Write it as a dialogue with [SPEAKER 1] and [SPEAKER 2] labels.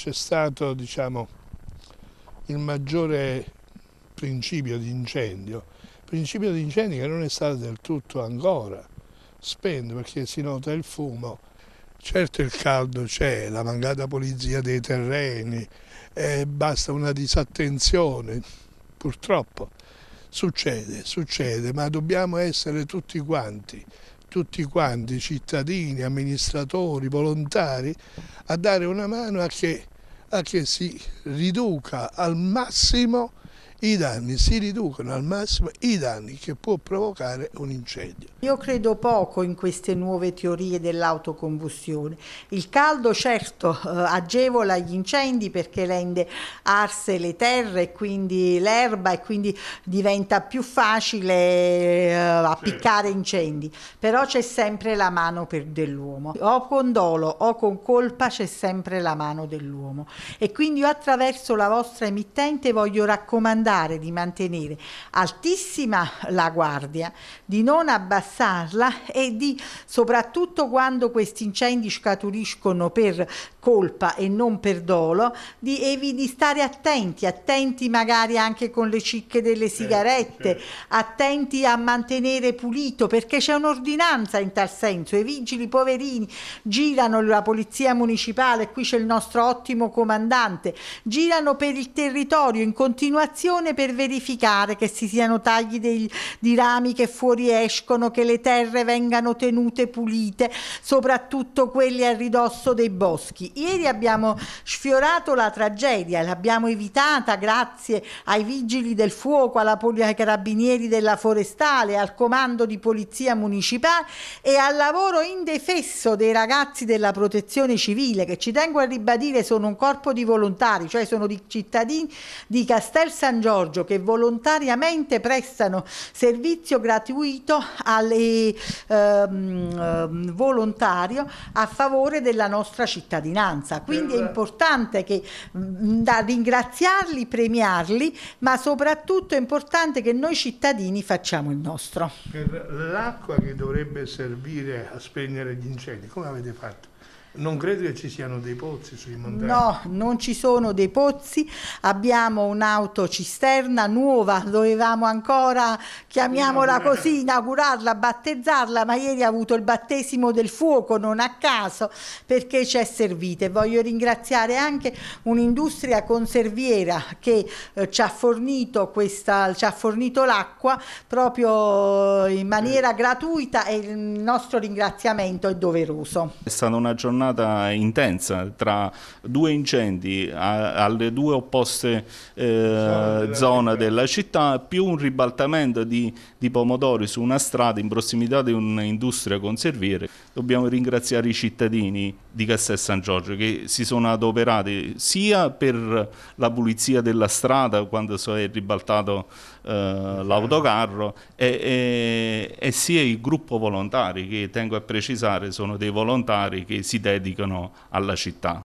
[SPEAKER 1] c'è stato diciamo, il maggiore principio di incendio, principio di incendio che non è stato del tutto ancora spento perché si nota il fumo, certo il caldo c'è, la mancata pulizia dei terreni, eh, basta una disattenzione, purtroppo succede, succede, ma dobbiamo essere tutti quanti tutti quanti, cittadini, amministratori, volontari, a dare una mano a che, a che si riduca al massimo i danni si
[SPEAKER 2] riducono al massimo i danni che può provocare un incendio. Io credo poco in queste nuove teorie dell'autocombustione. Il caldo certo eh, agevola gli incendi perché rende arse le terre e quindi l'erba e quindi diventa più facile eh, appiccare incendi, però c'è sempre la mano dell'uomo. O con dolo o con colpa c'è sempre la mano dell'uomo e quindi io attraverso la vostra emittente voglio raccomandare ricordare di mantenere altissima la guardia, di non abbassarla e di, soprattutto quando questi incendi scaturiscono per colpa e non per dolo, di, evi, di stare attenti, attenti magari anche con le cicche delle eh, sigarette, attenti a mantenere pulito perché c'è un'ordinanza in tal senso, i vigili poverini girano la polizia municipale, qui c'è il nostro ottimo comandante, girano per il territorio in continuazione commissione per verificare che si siano tagli dei, di rami che fuoriescono, che le terre vengano tenute pulite, soprattutto quelle a ridosso dei boschi. Ieri abbiamo sfiorato la tragedia, l'abbiamo evitata grazie ai vigili del fuoco, alla poli- ai carabinieri della forestale, al comando di polizia municipale e al lavoro indefesso dei ragazzi della protezione civile che ci tengo a ribadire sono un corpo di volontari, cioè sono di cittadini di Castel San Giorgio Giorgio che volontariamente prestano servizio gratuito alle, ehm, ehm volontario a favore della nostra cittadinanza. Quindi è importante che, mm, da ringraziarli, premiarli, ma soprattutto è importante che noi cittadini facciamo il nostro.
[SPEAKER 1] Per l'acqua che dovrebbe servire a spegnere gli incendi, come avete fatto? Non credo che ci siano dei pozzi sui montagni. No,
[SPEAKER 2] non ci sono dei pozzi. Abbiamo un'auto cisterna nuova, dovevamo ancora, chiamiamola così, inaugurarla, battezzarla, ma ieri ha avuto il battesimo del fuoco, non a caso, perché ci è servita. Voglio ringraziare anche un'industria conserviera che eh, ci ha fornito, fornito l'acqua proprio in maniera gratuita e il nostro ringraziamento è doveroso.
[SPEAKER 3] È stata una giornata giornata intensa tra due incendi a, alle due opposte eh, zone della città, più un ribaltamento di, di pomodori su una strada in prossimità di un'industria conserviere. Dobbiamo ringraziare i cittadini di Castel San Giorgio che si sono adoperati sia per la pulizia della strada quando si è ribaltato eh, l'autocarro e, e, e, sia il gruppo volontari che tengo
[SPEAKER 2] a precisare sono dei volontari che si dedicano alla città.